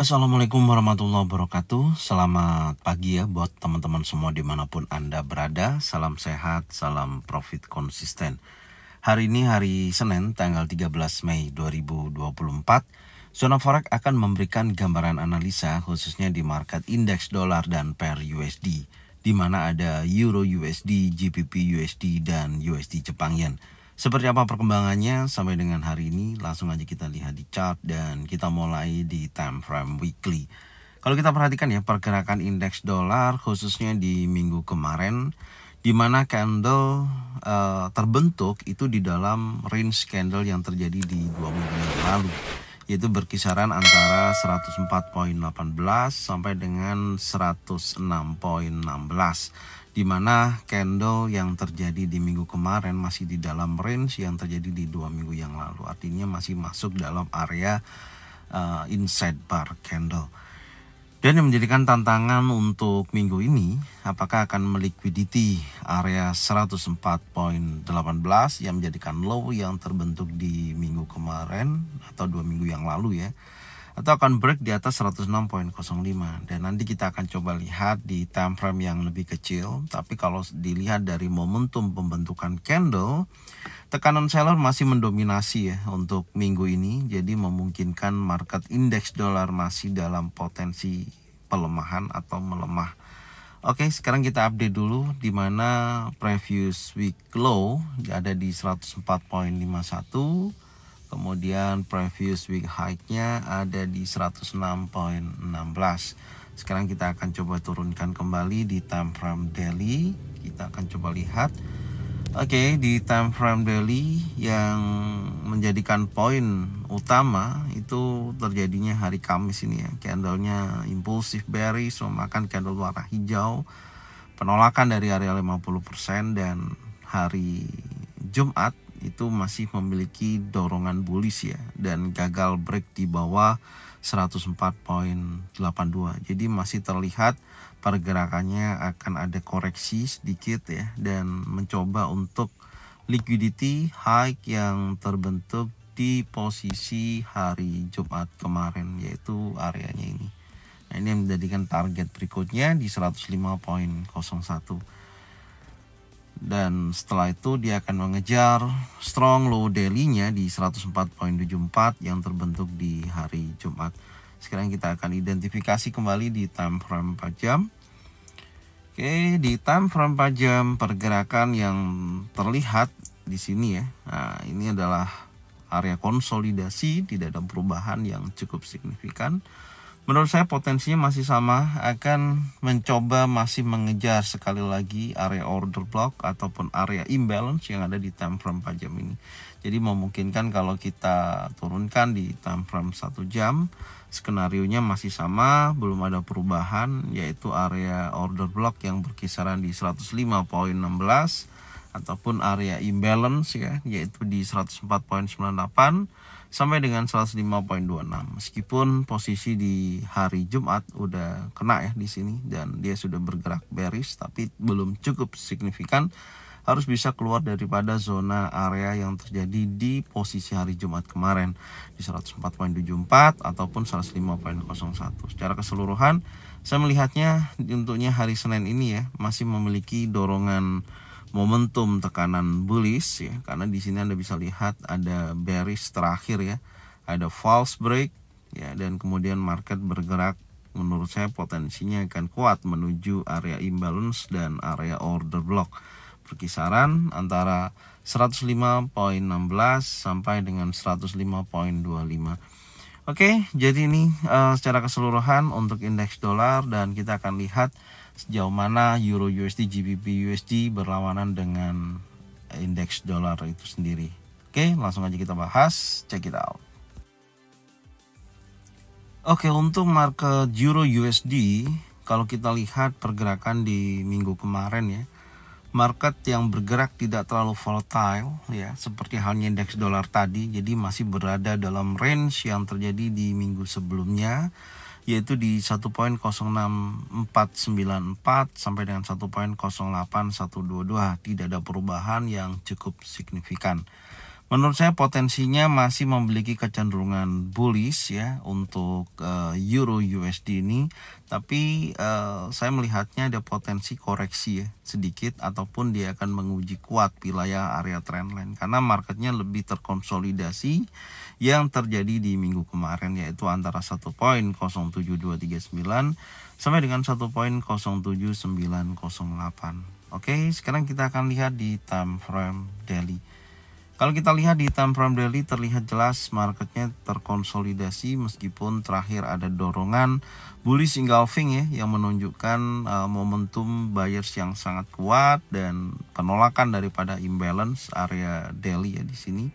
Assalamualaikum warahmatullahi wabarakatuh Selamat pagi ya buat teman-teman semua dimanapun Anda berada Salam sehat, salam profit konsisten Hari ini hari Senin tanggal 13 Mei 2024 Zona Forex akan memberikan gambaran analisa khususnya di market indeks dolar dan per USD di mana ada Euro USD, GBP USD, dan USD Jepang Yen. Seperti apa perkembangannya sampai dengan hari ini? Langsung aja kita lihat di chart dan kita mulai di time frame weekly. Kalau kita perhatikan ya pergerakan indeks dolar khususnya di minggu kemarin di mana candle uh, terbentuk itu di dalam range candle yang terjadi di dua minggu lalu yaitu berkisaran antara 104.18 sampai dengan 106.16 di mana candle yang terjadi di minggu kemarin masih di dalam range yang terjadi di dua minggu yang lalu artinya masih masuk dalam area uh, inside bar candle dan yang menjadikan tantangan untuk minggu ini apakah akan melikuiditi area 104.18 yang menjadikan low yang terbentuk di minggu kemarin atau dua minggu yang lalu ya atau akan break di atas 106.05 dan nanti kita akan coba lihat di time frame yang lebih kecil tapi kalau dilihat dari momentum pembentukan candle tekanan seller masih mendominasi ya untuk minggu ini jadi memungkinkan market indeks dolar masih dalam potensi pelemahan atau melemah Oke, sekarang kita update dulu di mana previous week low ada di 104.51 kemudian previous week high-nya ada di 106.16 sekarang kita akan coba turunkan kembali di time frame daily kita akan coba lihat oke okay, di time frame daily yang menjadikan poin utama itu terjadinya hari Kamis ini ya candlenya impulsif bearish memakan candle warna hijau penolakan dari area 50% dan hari Jumat itu masih memiliki dorongan bullish ya dan gagal break di bawah 104.82 jadi masih terlihat pergerakannya akan ada koreksi sedikit ya dan mencoba untuk liquidity high yang terbentuk di posisi hari Jumat kemarin yaitu areanya ini nah ini yang menjadikan target berikutnya di 105.01 dan setelah itu dia akan mengejar strong low daily-nya di 104.74 yang terbentuk di hari Jumat. Sekarang kita akan identifikasi kembali di time frame 4 jam. Oke, di time frame 4 jam pergerakan yang terlihat di sini ya. Nah, ini adalah area konsolidasi, tidak ada perubahan yang cukup signifikan menurut saya potensinya masih sama akan mencoba masih mengejar sekali lagi area order block ataupun area imbalance yang ada di time frame 4 jam ini jadi memungkinkan kalau kita turunkan di time frame 1 jam skenario nya masih sama belum ada perubahan yaitu area order block yang berkisaran di 105.16 ataupun area imbalance ya yaitu di 104.98 sampai dengan 105.26 meskipun posisi di hari Jumat udah kena ya di sini dan dia sudah bergerak bearish tapi belum cukup signifikan harus bisa keluar daripada zona area yang terjadi di posisi hari Jumat kemarin di 104.74 ataupun 105.01 secara keseluruhan saya melihatnya untuknya hari Senin ini ya masih memiliki dorongan momentum tekanan bullish ya karena di sini Anda bisa lihat ada bearish terakhir ya ada false break ya dan kemudian market bergerak menurut saya potensinya akan kuat menuju area imbalance dan area order block berkisaran antara 105.16 sampai dengan 105.25 Oke, jadi ini uh, secara keseluruhan untuk indeks dolar dan kita akan lihat sejauh mana Euro USD, GBP USD berlawanan dengan indeks dolar itu sendiri. Oke, langsung aja kita bahas, check it out. Oke, untuk market Euro USD, kalau kita lihat pergerakan di minggu kemarin ya, market yang bergerak tidak terlalu volatile ya, seperti halnya indeks dolar tadi, jadi masih berada dalam range yang terjadi di minggu sebelumnya yaitu di 1.06494 sampai dengan 1.08122 tidak ada perubahan yang cukup signifikan menurut saya potensinya masih memiliki kecenderungan bullish ya untuk uh, euro USD ini tapi uh, saya melihatnya ada potensi koreksi ya sedikit ataupun dia akan menguji kuat wilayah area trendline karena marketnya lebih terkonsolidasi yang terjadi di minggu kemarin yaitu antara 1.07239 sampai dengan 1.07908 Oke sekarang kita akan lihat di time frame daily kalau kita lihat di time frame daily terlihat jelas marketnya terkonsolidasi meskipun terakhir ada dorongan bullish engulfing ya yang menunjukkan uh, momentum buyers yang sangat kuat dan penolakan daripada imbalance area daily ya di sini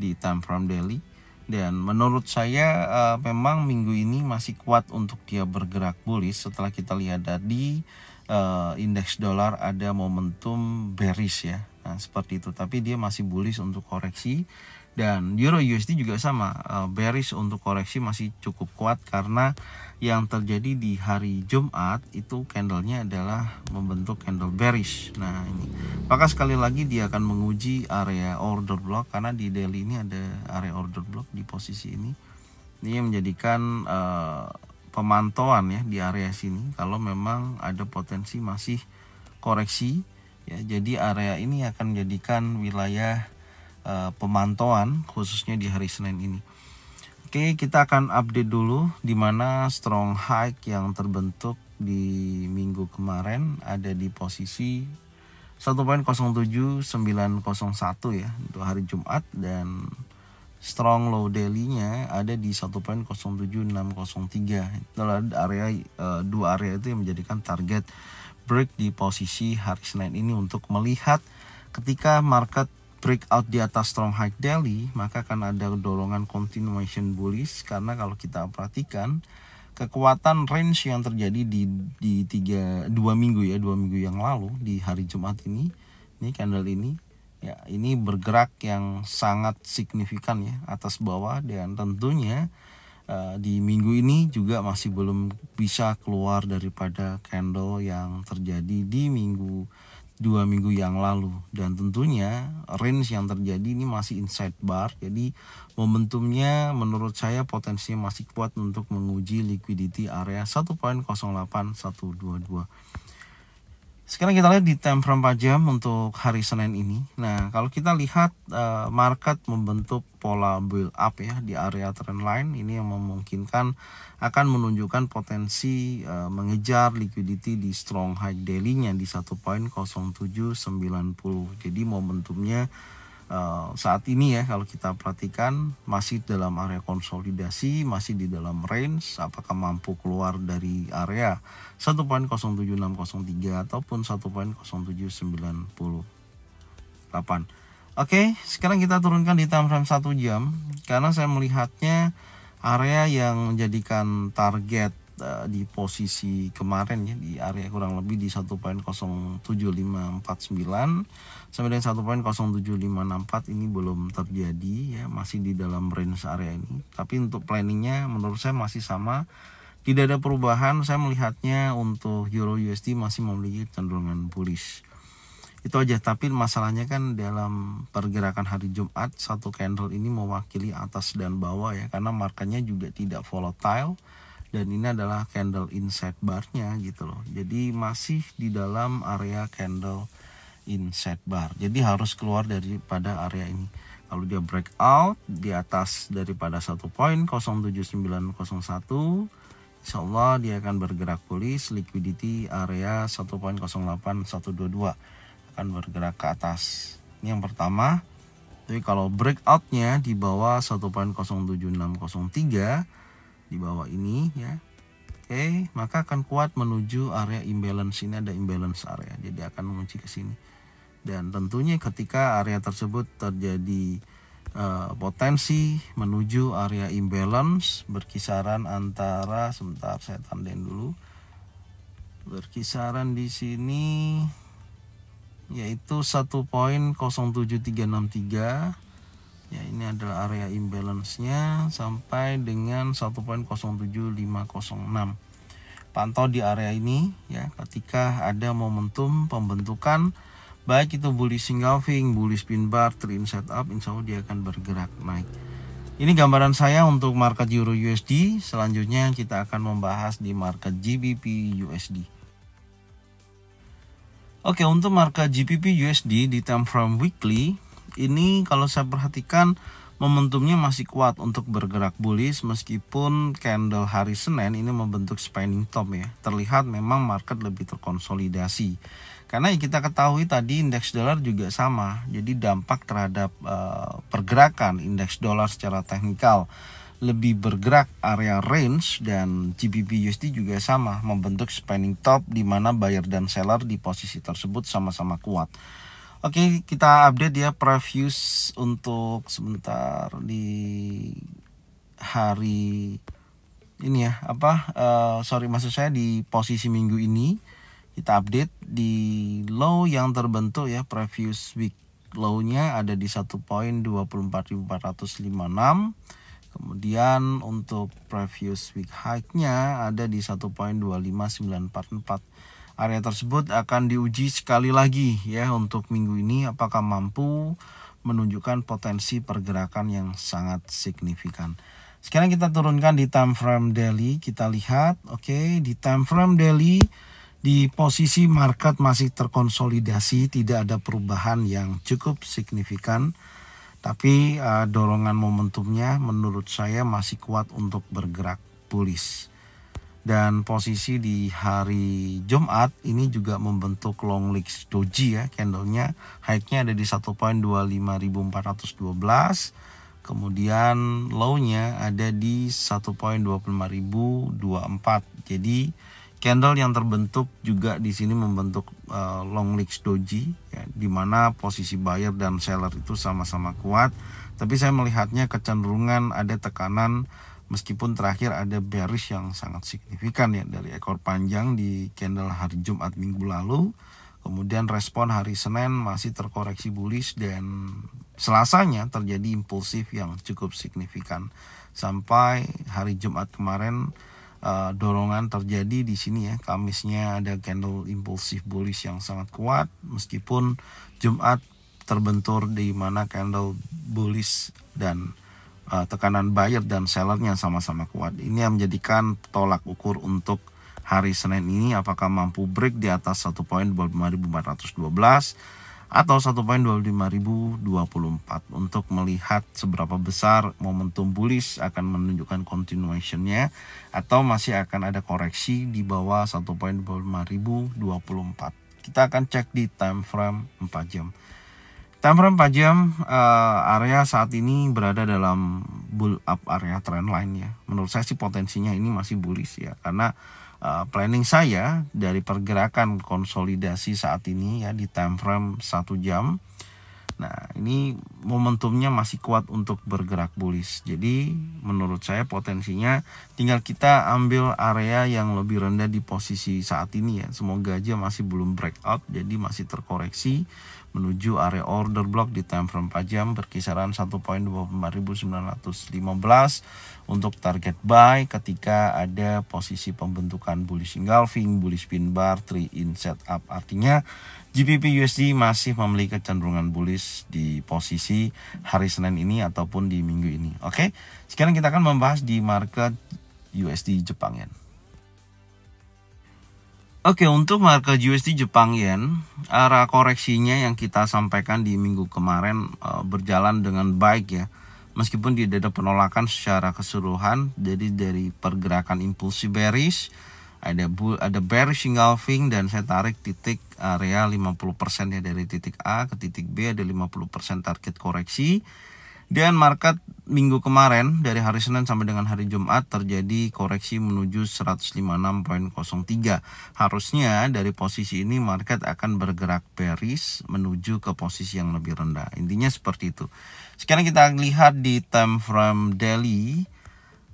di time frame daily dan menurut saya uh, memang minggu ini masih kuat untuk dia bergerak bullish setelah kita lihat tadi uh, indeks dolar ada momentum bearish ya Nah, seperti itu. Tapi dia masih bullish untuk koreksi dan Euro USD juga sama eh, bearish untuk koreksi masih cukup kuat karena yang terjadi di hari Jumat itu candlenya adalah membentuk candle bearish. Nah, ini maka sekali lagi dia akan menguji area order block karena di daily ini ada area order block di posisi ini. Ini yang menjadikan uh, pemantauan ya di area sini kalau memang ada potensi masih koreksi Ya, jadi area ini akan menjadikan wilayah e, pemantauan khususnya di hari Senin ini. Oke, kita akan update dulu di mana strong high yang terbentuk di minggu kemarin ada di posisi 1.07901 ya untuk hari Jumat dan strong low daily-nya ada di 1.07603. Itulah area eh, dua area itu yang menjadikan target break di posisi hari Senin ini untuk melihat ketika market breakout di atas strong high daily maka akan ada dorongan continuation bullish karena kalau kita perhatikan kekuatan range yang terjadi di di tiga dua minggu ya dua minggu yang lalu di hari Jumat ini ini candle ini ya ini bergerak yang sangat signifikan ya atas bawah dan tentunya Eh, di minggu ini juga masih belum bisa keluar daripada candle yang terjadi di minggu dua minggu yang lalu dan tentunya range yang terjadi ini masih inside bar jadi momentumnya menurut saya potensinya masih kuat untuk menguji liquidity area 1.08122 sekarang kita lihat di time frame jam untuk hari Senin ini. Nah, kalau kita lihat eh, market membentuk pola build up ya di area trend line ini yang memungkinkan akan menunjukkan potensi eh, mengejar liquidity di strong high daily-nya di 1.0790. Jadi momentumnya Eh, saat ini ya kalau kita perhatikan masih dalam area konsolidasi, masih di dalam range apakah mampu keluar dari area 1.07603 ataupun 1.0798. Oke, sekarang kita turunkan di time frame 1 jam karena saya melihatnya area yang menjadikan target Eh, di posisi kemarin ya di area kurang lebih di 1.07549 sampai dengan 1.07564 ini belum terjadi ya masih di dalam range area ini tapi untuk planningnya menurut saya masih sama tidak ada perubahan saya melihatnya untuk euro USD masih memiliki cenderungan bullish itu aja tapi masalahnya kan dalam pergerakan hari Jumat satu candle ini mewakili atas dan bawah ya karena markanya juga tidak volatile dan ini adalah candle inside barnya gitu loh jadi masih di dalam area candle inside bar jadi harus keluar daripada area ini kalau dia breakout di atas daripada satu poin 07901 Insya Allah dia akan bergerak pulis liquidity area 1.08122 akan bergerak ke atas ini yang pertama tapi kalau breakoutnya di bawah 1.07603 di bawah ini ya oke okay. maka akan kuat menuju area imbalance ini ada imbalance area jadi akan mengunci ke sini dan tentunya ketika area tersebut terjadi uh, potensi menuju area imbalance berkisaran antara sebentar saya tandain dulu berkisaran di sini yaitu 1.07363 ya ini adalah area imbalance-nya sampai dengan 1.07506 pantau di area ini ya ketika ada momentum pembentukan baik itu bullish engulfing, bullish pin bar, trend setup insya Allah dia akan bergerak naik ini gambaran saya untuk market Euro USD selanjutnya kita akan membahas di market GBP USD Oke, untuk market GBP USD di time frame weekly ini kalau saya perhatikan momentumnya masih kuat untuk bergerak bullish meskipun candle hari Senin ini membentuk spinning top ya. Terlihat memang market lebih terkonsolidasi. Karena kita ketahui tadi indeks dolar juga sama. Jadi dampak terhadap uh, pergerakan indeks dolar secara teknikal lebih bergerak area range dan GBP USD juga sama membentuk spinning top di mana buyer dan seller di posisi tersebut sama-sama kuat. Oke, kita update ya previews untuk sebentar di hari ini ya apa uh, sorry maksud saya di posisi minggu ini kita update di low yang terbentuk ya previous week low-nya ada di 1.24456 kemudian untuk previous week high-nya ada di 1.25944 Area tersebut akan diuji sekali lagi ya untuk minggu ini apakah mampu menunjukkan potensi pergerakan yang sangat signifikan. Sekarang kita turunkan di time frame daily, kita lihat oke okay, di time frame daily di posisi market masih terkonsolidasi, tidak ada perubahan yang cukup signifikan. Tapi uh, dorongan momentumnya menurut saya masih kuat untuk bergerak bullish dan posisi di hari Jumat ini juga membentuk long legs doji ya candlenya high ada di 1.25412 kemudian low-nya ada di 1.25024 jadi candle yang terbentuk juga di sini membentuk eh, long legs doji ya di mana posisi buyer dan seller itu sama-sama kuat tapi saya melihatnya kecenderungan ada tekanan Meskipun terakhir ada bearish yang sangat signifikan ya dari ekor panjang di candle hari Jumat minggu lalu. Kemudian respon hari Senin masih terkoreksi bullish dan Selasanya terjadi impulsif yang cukup signifikan sampai hari Jumat kemarin uh, dorongan terjadi di sini ya. Kamisnya ada candle impulsif bullish yang sangat kuat meskipun Jumat terbentur di mana candle bullish dan uh, tekanan buyer dan sellernya sama-sama kuat. Ini yang menjadikan tolak ukur untuk hari Senin ini apakah mampu break di atas 1.25412 atau 1.25524 untuk melihat seberapa besar momentum bullish akan menunjukkan continuationnya atau masih akan ada koreksi di bawah 1.25024. Kita akan cek di time frame 4 jam. Time frame jam uh, eh, area saat ini berada dalam bull up area trend line ya. Menurut saya sih potensinya ini masih bullish ya karena uh, planning saya dari pergerakan konsolidasi saat ini ya di time frame 1 jam Nah, ini momentumnya masih kuat untuk bergerak bullish. Jadi, menurut saya potensinya tinggal kita ambil area yang lebih rendah di posisi saat ini ya. Semoga aja masih belum breakout, jadi masih terkoreksi menuju area order block di time frame 4 jam berkisaran 1.24915 untuk target buy ketika ada posisi pembentukan bullish engulfing, bullish pin bar, 3 in setup. Artinya GBP USD masih memiliki kecenderungan bullish di posisi hari Senin ini ataupun di minggu ini. Oke, sekarang kita akan membahas di market USD Jepang Yen. Oke, untuk market USD Jepang Yen, arah koreksinya yang kita sampaikan di minggu kemarin eh, berjalan dengan baik ya. Meskipun tidak ada penolakan secara keseluruhan, jadi dari pergerakan impulsi bearish ada bull, ada bearish engulfing dan saya tarik titik area 50% ya dari titik A ke titik B ada 50% target koreksi dan market minggu kemarin dari hari Senin sampai dengan hari Jumat terjadi koreksi menuju 156.03 harusnya dari posisi ini market akan bergerak bearish menuju ke posisi yang lebih rendah intinya seperti itu sekarang kita lihat di time frame daily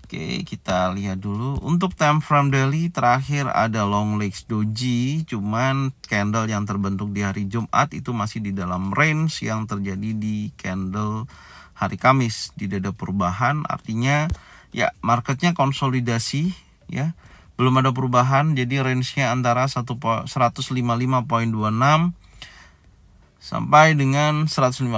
Oke, kita lihat dulu. Untuk time frame daily terakhir ada long legs doji, cuman candle yang terbentuk di hari Jumat itu masih di dalam range yang terjadi di candle hari Kamis tidak ada perubahan. Artinya ya marketnya konsolidasi ya. Belum ada perubahan jadi range-nya antara 155.26 sampai dengan 155.90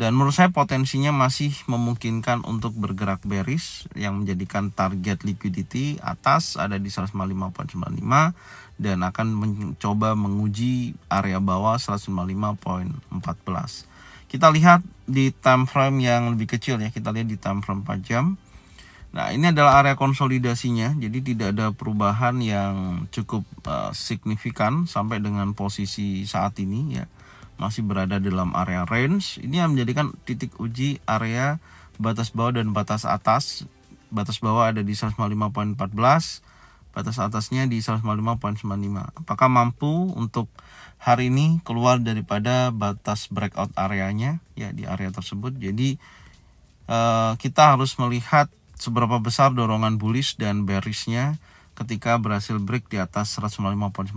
dan menurut saya potensinya masih memungkinkan untuk bergerak bearish yang menjadikan target liquidity atas ada di 155.95 dan akan mencoba menguji area bawah 155.14 kita lihat di time frame yang lebih kecil ya kita lihat di time frame 4 jam Nah, ini adalah area konsolidasinya. Jadi tidak ada perubahan yang cukup uh, signifikan sampai dengan posisi saat ini ya. Masih berada dalam area range. Ini yang menjadikan titik uji area batas bawah dan batas atas. Batas bawah ada di 155.14, batas atasnya di 155.95. Apakah mampu untuk hari ini keluar daripada batas breakout areanya ya di area tersebut. Jadi uh, kita harus melihat seberapa besar dorongan bullish dan bearishnya ketika berhasil break di atas 195.95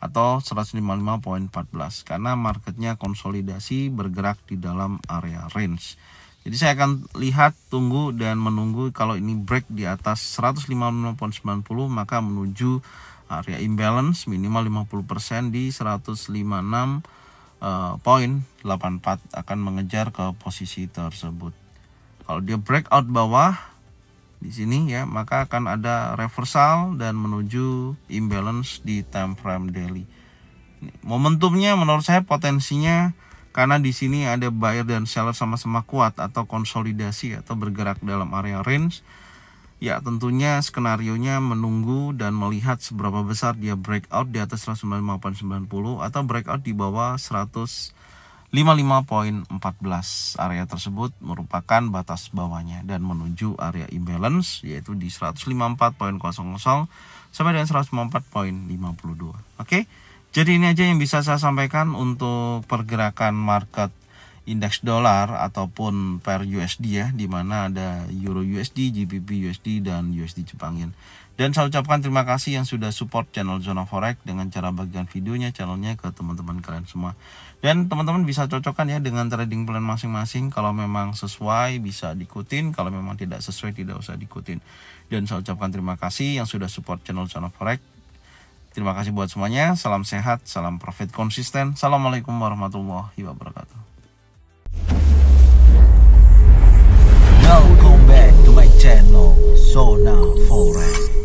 atau 155.14 karena marketnya konsolidasi bergerak di dalam area range. Jadi saya akan lihat, tunggu dan menunggu kalau ini break di atas 155.90 maka menuju area imbalance minimal 50% di 156.84 eh, akan mengejar ke posisi tersebut. Kalau dia breakout bawah di sini ya, maka akan ada reversal dan menuju imbalance di time frame daily. Momentumnya menurut saya potensinya karena di sini ada buyer dan seller sama-sama kuat atau konsolidasi atau bergerak dalam area range. Ya tentunya skenario nya menunggu dan melihat seberapa besar dia breakout di atas 198.90 atau breakout di bawah 100 55.14 area tersebut merupakan batas bawahnya dan menuju area imbalance yaitu di 154.00 sampai dengan 154.52. Oke. Jadi ini aja yang bisa saya sampaikan untuk pergerakan market indeks dolar ataupun pair USD ya di mana ada euro USD, GBP USD dan USD Jepang yen. Dan saya ucapkan terima kasih yang sudah support channel Zona Forex dengan cara bagikan videonya channelnya ke teman-teman kalian semua. Dan teman-teman bisa cocokkan ya dengan trading plan masing-masing. Kalau memang sesuai bisa diikutin, kalau memang tidak sesuai tidak usah diikutin. Dan saya ucapkan terima kasih yang sudah support channel Zona Forex. Terima kasih buat semuanya. Salam sehat, salam profit konsisten. Assalamualaikum warahmatullahi wabarakatuh. Now come back to my channel, Sona Forest.